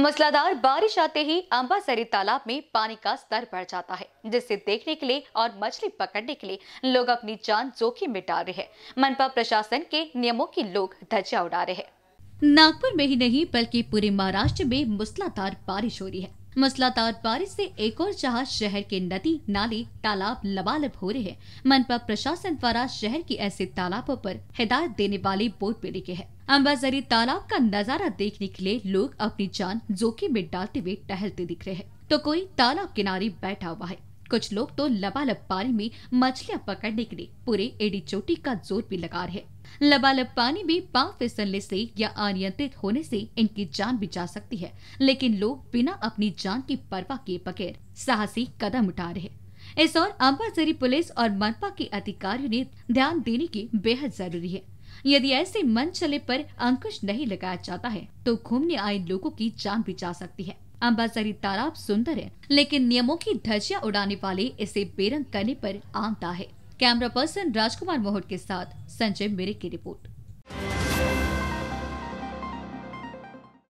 मूसलाधार बारिश आते ही अम्बासरी तालाब में पानी का स्तर बढ़ जाता है जिससे देखने के लिए और मछली पकड़ने के लिए लोग अपनी जान जोखिम में डाल रहे हैं मनपा प्रशासन के नियमों की लोग धज्जा उड़ा रहे हैं नागपुर में ही नहीं बल्कि पूरे महाराष्ट्र में मूसलाधार बारिश हो रही है मूसलाधार बारिश से एक और जहाँ शहर के नदी नाले तालाब लबालब हो रहे हैं मनपा प्रशासन द्वारा शहर की ऐसे तालाबों पर हिदायत देने वाले बोर्ड पे लिखे हैं अम्बाजरी तालाब का नजारा देखने के लिए लोग अपनी जान जोखिम में डालते हुए टहलते दिख रहे हैं तो कोई तालाब किनारे बैठा हुआ है कुछ लोग तो लबालब पानी में मछलियां पकड़ने के लिए पूरे एडी चोटी का जोर भी लगा रहे लबालब पानी में पांव फिसलने से या अनियंत्रित होने से इनकी जान भी जा सकती है लेकिन लोग बिना अपनी जान की परवाह किए बगैर साहसी कदम उठा रहे इस और अम्बाजरी पुलिस और मनपा के अधिकारियों ने ध्यान देने की बेहद जरूरी है यदि ऐसे मन चले पर अंकुश नहीं लगाया जाता है तो घूमने आए लोगों की जान भी जा सकती है अम्बाजरी तालाब सुंदर है लेकिन नियमों की धजिया उड़ाने वाले इसे बेरंग करने पर आमता है कैमरा पर्सन राजकुमार मोहट के साथ संजय मेरे की रिपोर्ट